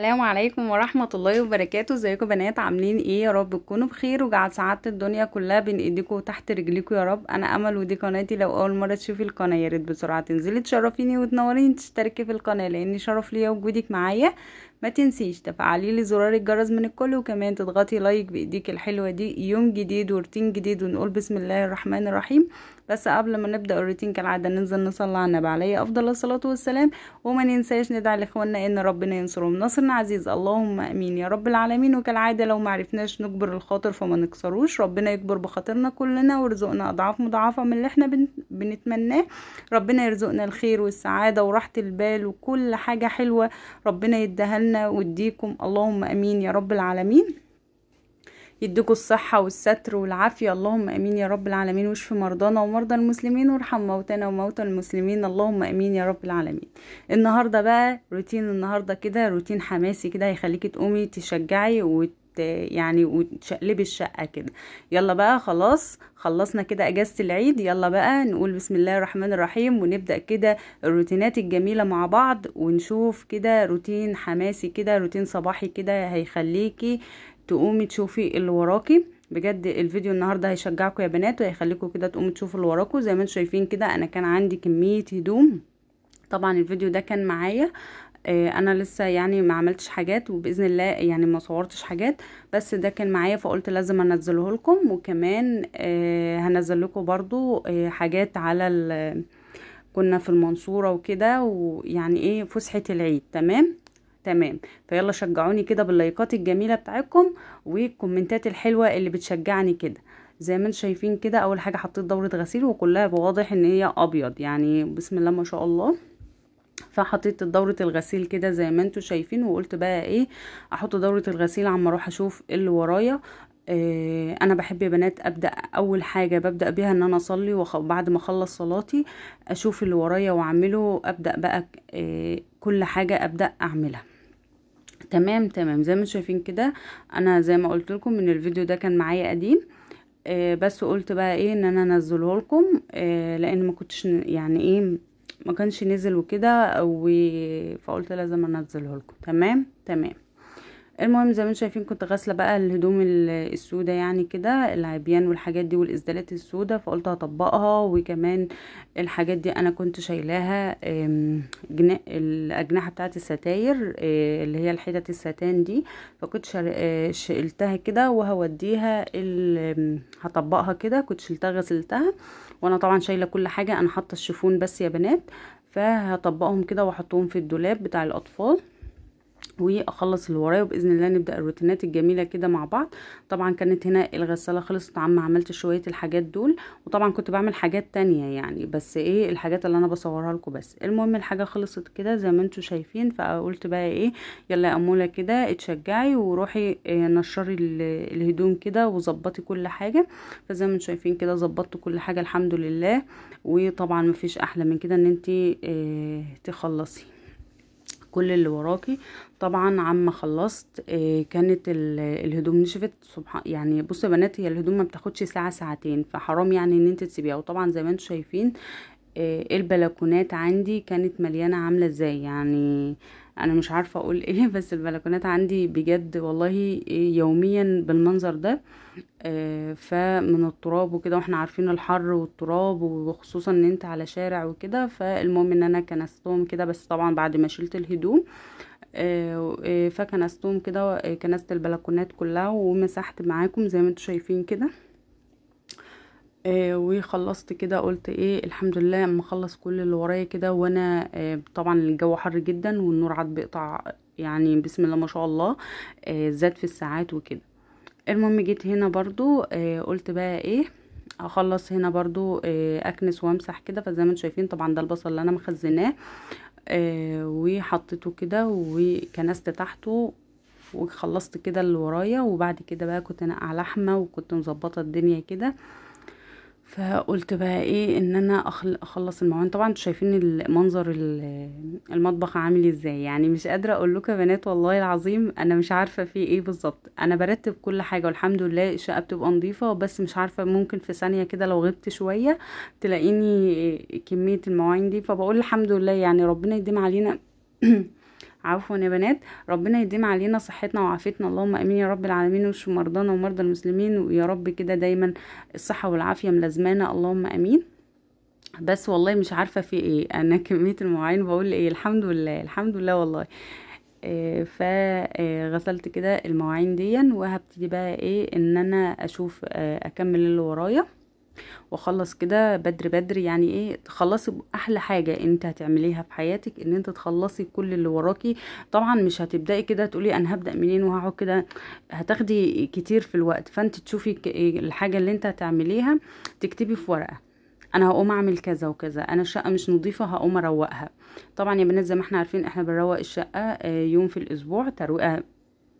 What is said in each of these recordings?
السلام عليكم ورحمة الله وبركاته ازيكم بنات عاملين ايه يا رب تكونوا بخير وجعل سعادة الدنيا كلها بين ايديكم وتحت رجليكم يا رب انا امل ودي قناتي لو اول مرة تشوفي القناة يا ريت بسرعة تنزلي تشرفيني وتنوريني تشتركي في القناة لان شرف ليا وجودك معايا ما تنسيش تفعلي لي زرار الجرس من الكل وكمان تضغطي لايك بايديك الحلوه دي يوم جديد وروتين جديد ونقول بسم الله الرحمن الرحيم بس قبل ما نبدا الروتين كالعاده ننزل نصلي على النبي عليه افضل الصلاه والسلام وما ننساش ندعي لاخواننا ان ربنا ينصرهم نصرنا عزيز اللهم امين يا رب العالمين وكالعاده لو ما عرفناش نكبر الخاطر فما نكسروش ربنا يكبر بخاطرنا كلنا ويرزقنا اضعاف مضاعفه من اللي احنا بنتمناه ربنا يرزقنا الخير والسعاده وراحه البال وكل حاجه حلوه ربنا يديها عنا وديكم اللهم امين يا رب العالمين يديكوا الصحة والستر والعافية اللهم امين يا رب العالمين واشف مرضانا ومرضى المسلمين وارحم موتانا وموتى المسلمين اللهم امين يا رب العالمين النهاردة بقى روتين النهاردة كده روتين حماسي كده هيخليكي تقومي تشجعي وت يعني وتشقلبي الشقه كده يلا بقى خلاص خلصنا كده اجازه العيد يلا بقى نقول بسم الله الرحمن الرحيم ونبدا كده الروتينات الجميله مع بعض ونشوف كده روتين حماسي كده روتين صباحي كده هيخليكي تقومي تشوفي اللي وراكي بجد الفيديو النهارده هيشجعكم يا بنات وهيخليكم كده تقوموا تشوفوا اللي وراكم زي ما انتم شايفين كده انا كان عندي كميه هدوم طبعا الفيديو ده كان معايا آه، انا لسه يعني ما عملتش حاجات وباذن الله يعني ما صورتش حاجات بس ده كان معايا فقلت لازم انزله لكم وكمان آه، هنزل لكم برضو آه، حاجات على كنا في المنصوره وكده ويعني ايه فسحه العيد تمام تمام فيلا شجعوني كده باللايكات الجميله بتاعتكم والكومنتات الحلوه اللي بتشجعني كده زي ما انتم شايفين كده اول حاجه حطيت دوره غسيل وكلها بواضح ان هي ابيض يعني بسم الله ما شاء الله فحطيت دورة الغسيل كده زي ما انتوا شايفين وقلت بقى ايه احط دورة الغسيل عما اروح اشوف اللي ورايا إيه انا بحب يا بنات ابدا اول حاجه ببدا بيها ان انا اصلي وبعد ما اخلص صلاتي اشوف اللي ورايا واعمله ابدا بقى إيه كل حاجه ابدا اعملها تمام تمام زي ما شايفين كده انا زي ما قلت لكم ان الفيديو ده كان معايا قديم إيه بس قلت بقى ايه ان انا انزله لكم آه، لان ما كنتش يعني ايه ما كانش نزل وكده و... فقلت لازم انزله لكم تمام تمام المهم زي ما انتم شايفين كنت غاسله بقى الهدوم السوداء يعني كده العبيان والحاجات دي والازدالات السوداء فقلت هطبقها وكمان الحاجات دي انا كنت شايلاها الاجنحه بتاعه الستاير آه، اللي هي الحتت الستان دي فكنت آه، شلتها كده وهوديها هطبقها كده كنت شلتها غسلتها وانا طبعا شايله كل حاجه انا حاطه الشيفون بس يا بنات فهطبقهم كده واحطهم في الدولاب بتاع الاطفال واخلص اللي ورايا وباذن الله نبدا الروتينات الجميله كده مع بعض طبعا كانت هنا الغساله خلصت عم عملت شويه الحاجات دول وطبعا كنت بعمل حاجات تانية يعني بس ايه الحاجات اللي انا بصورها لكم بس المهم الحاجه خلصت كده زي ما انتم شايفين فقلت بقى ايه يلا يا اموله كده اتشجعي وروحي إيه نشري الهدوم كده وظبطي كل حاجه فزي ما انتم شايفين كده ظبطت كل حاجه الحمد لله وطبعا مفيش احلى من كده ان انت إيه تخلصي كل اللي وراكي طبعا عما خلصت آه، كانت الهدوم نشفت سبحان يعني بصوا يا بنات هي الهدوم ما بتاخدش ساعه ساعتين فحرام يعني ان انت تسيبيها وطبعا زي ما انتم شايفين آه، البلكونات عندي كانت مليانه عامله ازاي يعني انا مش عارفه اقول ايه بس البلكونات عندي بجد والله يوميا بالمنظر ده آه، فمن التراب وكده واحنا عارفين الحر والتراب وخصوصا ان انت على شارع وكده فالمهم ان انا كنستهم كده بس طبعا بعد ما شلت الهدوم آه، آه، فكنستهم كده كنست البلكونات كلها ومسحت معاكم زي ما انتم شايفين كده آه، وخلصت كده قلت ايه الحمد لله اما اخلص كل اللي ورايا كده وانا آه، طبعا الجو حر جدا والنور عاد بيقطع يعني بسم الله ما شاء الله آه، زاد في الساعات وكده المهم جيت هنا برضو قلت بقى ايه اخلص هنا برضو اكنس وامسح كده فزي ما انتم شايفين طبعا ده البصل اللي انا مخزناه آه وحطيته كده وكنست تحته وخلصت كده اللي ورايا وبعد كده بقى كنت نقع لحمه وكنت مظبطه الدنيا كده فقلت بقى ايه ان انا اخلص المواعين طبعا انتوا شايفين المنظر المطبخ عامل ازاي يعني مش قادره اقول لكم يا بنات والله العظيم انا مش عارفه في ايه بالظبط انا برتب كل حاجه والحمد لله الشقه بتبقى نظيفه بس مش عارفه ممكن في ثانيه كده لو غبت شويه تلاقيني كميه المواعين دي فبقول الحمد لله يعني ربنا يديم علينا عفوا يا بنات ربنا يديم علينا صحتنا وعافيتنا اللهم امين يا رب العالمين وشفي مرضانا ومرضى المسلمين ويا رب كده دايما الصحه والعافيه ملازمانا اللهم امين بس والله مش عارفه في ايه انا كميه المواعين بقول ايه الحمد لله الحمد لله والله آه، فغسلت كده المواعين دي وهبتدي بقى ايه ان انا اشوف آه، اكمل اللي ورايا واخلص كده بدري بدري يعني ايه تخلصي احلى حاجه انت هتعمليها في حياتك ان انت تخلصي كل اللي وراكي طبعا مش هتبداي كده تقولي انا هبدا منين وهقعد كده هتاخدي كتير في الوقت فانت تشوفي الحاجه اللي انت هتعمليها تكتبي في ورقه انا هقوم اعمل كذا وكذا انا الشقه مش نظيفه هقوم اروقها طبعا يا بنات زي ما احنا عارفين احنا بنروق الشقه آه، يوم في الاسبوع ترويقه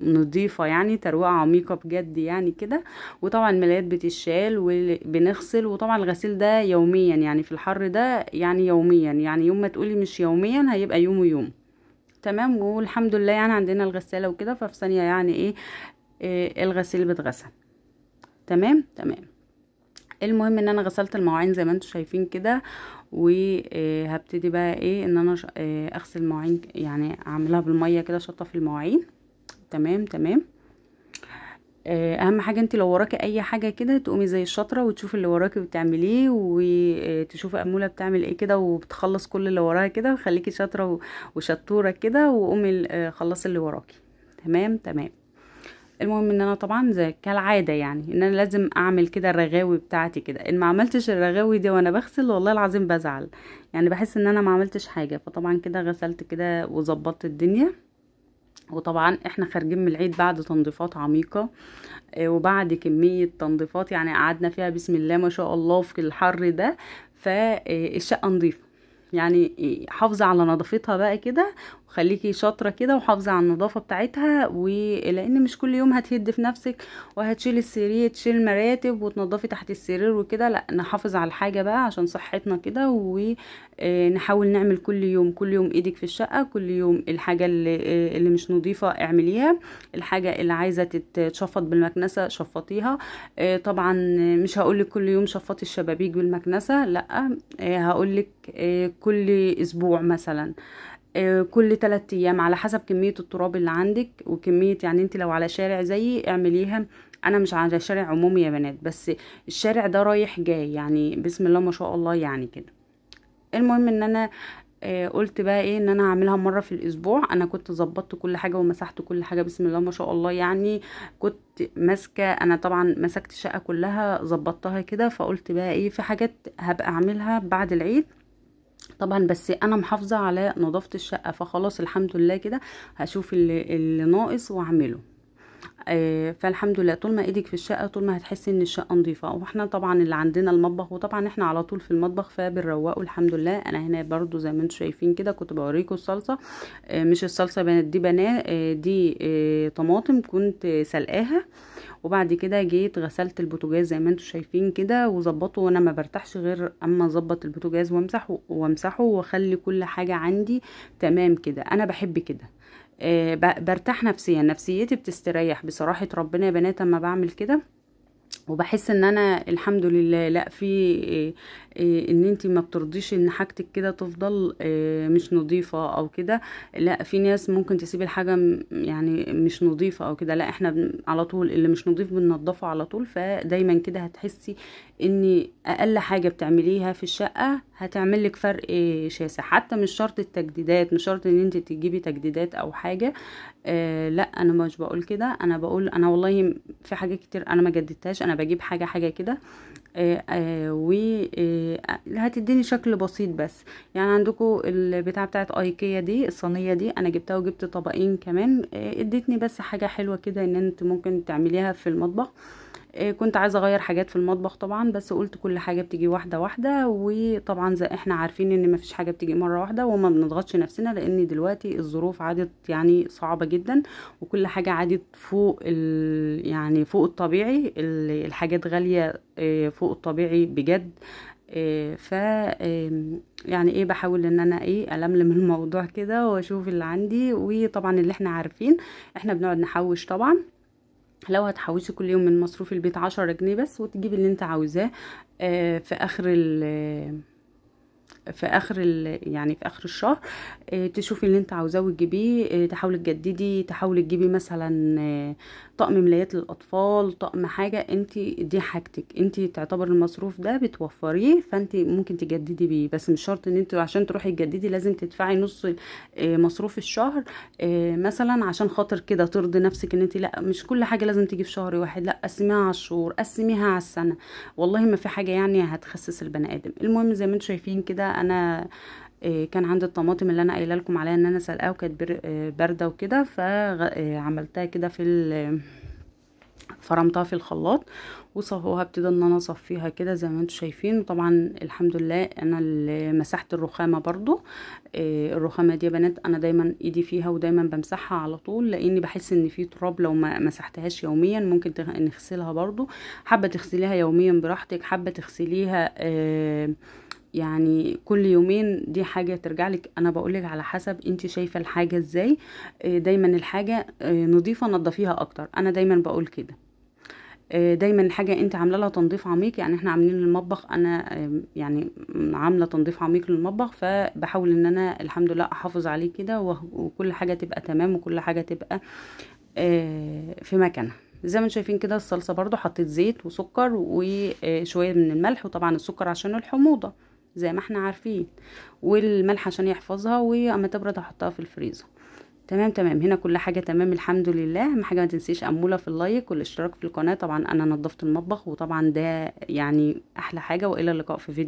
نضيفة يعني ترويقة عميقة بجد يعني كده وطبعا الملايات بتتشال وبنغسل وطبعا الغسيل ده يوميا يعني في الحر ده يعني يوميا يعني يوم ما تقولي مش يوميا هيبقى يوم ويوم تمام والحمد لله يعني عندنا الغسالة وكده ففي ثانية يعني ايه, إيه الغسيل بتغسل تمام تمام المهم ان انا غسلت المواعين زي ما انتم شايفين كده وهبتدي بقى ايه ان انا آه، اغسل المواعين يعني اعملها بالميه كده شطه في المواعين تمام تمام آه، اهم حاجه انت لو وراكي اي حاجه كده تقومي زي الشاطره وتشوفي اللي وراكي بتعمليه وتشوفي آه، اموله بتعمل ايه كده وبتخلص كل اللي وراها كده وخليكي شاطره وشطوره كده وقومي آه، خلصي اللي وراكي تمام تمام المهم ان انا طبعا زي كالعاده يعني ان انا لازم اعمل كده الرغاوي بتاعتي كده ان ما عملتش الرغاوي دي وانا بغسل والله العظيم بزعل يعني بحس ان انا ما عملتش حاجه فطبعا كده غسلت كده وظبطت الدنيا وطبعا احنا خارجين من العيد بعد تنظيفات عميقة آه، وبعد كمية تنظيفات يعني قعدنا فيها بسم الله ما شاء الله في الحر ده فالشقة نظيفة يعني حافظة على نظافتها بقى كده خليكي شاطره كده وحافظي على النظافه بتاعتها ولان مش كل يوم هتهد في نفسك وهتشيلي السرير تشيل مراتب وتنضفي تحت السرير وكده لا نحافظ على الحاجه بقى عشان صحتنا كده ونحاول آه، نعمل كل يوم كل يوم ايدك في الشقه كل يوم الحاجه اللي, آه، اللي مش نظيفه اعمليها الحاجه اللي عايزه تتشفط بالمكنسه شفطيها آه، طبعا مش هقولك كل يوم شفطي الشبابيك بالمكنسه لا هقولك كل اسبوع مثلا آه، كل ثلاثة ايام على حسب كميه التراب اللي عندك وكميه يعني انت لو على شارع زيي اعمليها انا مش على شارع عمومي يا بنات بس الشارع ده رايح جاي يعني بسم الله ما شاء الله يعني كده المهم ان انا آه، قلت بقى ايه ان انا هعملها مره في الاسبوع انا كنت ظبطت كل حاجه ومسحت كل حاجه بسم الله ما شاء الله يعني كنت ماسكه انا طبعا مسكت الشقه كلها ظبطتها كده فقلت بقى ايه في حاجات هبقى اعملها بعد العيد طبعا بس انا محافظه على نظافه الشقه فخلاص الحمد لله كده هشوف اللي, اللي ناقص واعمله آه، فالحمد لله طول ما ايدك في الشقه طول ما هتحسي ان الشقه نظيفه واحنا طبعا اللي عندنا المطبخ وطبعا احنا على طول في المطبخ فبنروقه الحمد لله انا هنا برضو زي ما انتم شايفين كده كنت بوريكم الصلصه آه، مش الصلصه بنات دي بناه آه، دي طماطم كنت سلقاها وبعد كده جيت غسلت البوتاجاز زي ما انتم شايفين كده وظبطه وانا ما برتاحش غير اما اظبط البوتاجاز وامسحه وامسحه واخلي كل حاجه عندي تمام كده انا بحب كده آه، برتاح نفسيا نفسيتي بتستريح بصراحة ربنا يا بنات اما بعمل كده وبحس ان انا الحمد لله لا في إيه ان انت ما بترضيش ان حاجتك كده تفضل إيه مش نظيفه او كده لا في ناس ممكن تسيب الحاجه يعني مش نظيفه او كده لا احنا على طول اللي مش نظيف بننضفه على طول فدايما كده هتحسي ان اقل حاجه بتعمليها في الشقه هتعمل لك فرق آه، شاسع حتى مش شرط التجديدات مش شرط ان انت تجيبي تجديدات او حاجه آه، لا انا مش بقول كده انا بقول انا والله في حاجات كتير انا ما جددتهاش انا بجيب حاجه حاجه كده آه، آه، و آه، هتديني شكل بسيط بس يعني عندكو البتاعة بتاعت ايكيا دي الصينيه دي انا جبتها وجبت طبقين كمان ادتني بس حاجه حلوه كده ان انت ممكن تعمليها في المطبخ آه، كنت عايزه اغير حاجات في المطبخ طبعا بس قلت كل حاجه بتيجي واحده واحده وطبعا زي احنا عارفين ان مفيش حاجه بتيجي مره واحده وما بنضغطش نفسنا لان دلوقتي الظروف عادت يعني صعبه جدا وكل حاجه عادت فوق يعني فوق الطبيعي الحاجات غاليه آه، فوق الطبيعي بجد آه، ف يعني ايه بحاول ان انا ايه الملم الموضوع كده واشوف اللي عندي وطبعا اللي احنا عارفين احنا بنقعد نحوش طبعا لو هتحوشي كل يوم من مصروف البيت عشرة جنيه بس وتجيبي اللي انت عاوزاه آه، في اخر ال في اخر يعني في اخر الشهر آه، تشوفي اللي انت عاوزاه وتجيبيه آه، تحاولي تجددي تحاولي تجيبي مثلا آه، طقم ملايات للاطفال طقم حاجه انت دي حاجتك انت تعتبر المصروف ده بتوفريه فانت ممكن تجددي بيه بس مش شرط ان انت عشان تروحي تجددي لازم تدفعي نص مصروف الشهر مثلا عشان خاطر كده ترضي نفسك ان انت لا مش كل حاجه لازم تيجي في شهر واحد لا قسميها على الشهور قسميها على السنه والله ما في حاجه يعني هتخسس البني ادم المهم زي ما انتم شايفين كده انا آه، كان عندي الطماطم اللي انا قايله لكم عليها ان انا سلقاها وكانت آه، بارده وكده فعملتها آه، كده في فرمتها في الخلاط وصهوها ابتدى ان انا اصفيها كده زي ما انتم شايفين وطبعا الحمد لله انا مسحت الرخامه برضو الرخامه دي يا بنات انا دايما ايدي فيها ودايما بمسحها على طول لاني بحس ان في تراب لو ما مسحتهاش يوميا ممكن نغسلها برضو حابه تغسليها يوميا براحتك حابه تغسليها آه يعني كل يومين دي حاجه ترجع لك انا بقول لك على حسب انت شايفه الحاجه ازاي آه، دايما الحاجه آه، نظيفه نظفيها اكتر انا دايما بقول كده آه، دايما حاجه انت عامله لها تنظيف عميق يعني احنا عاملين المطبخ انا يعني عامله تنظيف عميق للمطبخ فبحاول ان انا الحمد لله احافظ عليه كده وكل حاجه تبقى تمام وكل حاجه تبقى في مكانها زي ما انتم شايفين كده الصلصه برضو حطيت زيت وسكر وشويه من الملح وطبعا السكر عشان الحموضه زي ما احنا عارفين والملح عشان يحفظها واما تبرد هحطها في الفريزر تمام تمام هنا كل حاجه تمام الحمد لله اهم حاجه ما تنسيش اموله في اللايك والاشتراك في القناه طبعا انا نظفت المطبخ وطبعا ده يعني احلى حاجه والى اللقاء في فيديو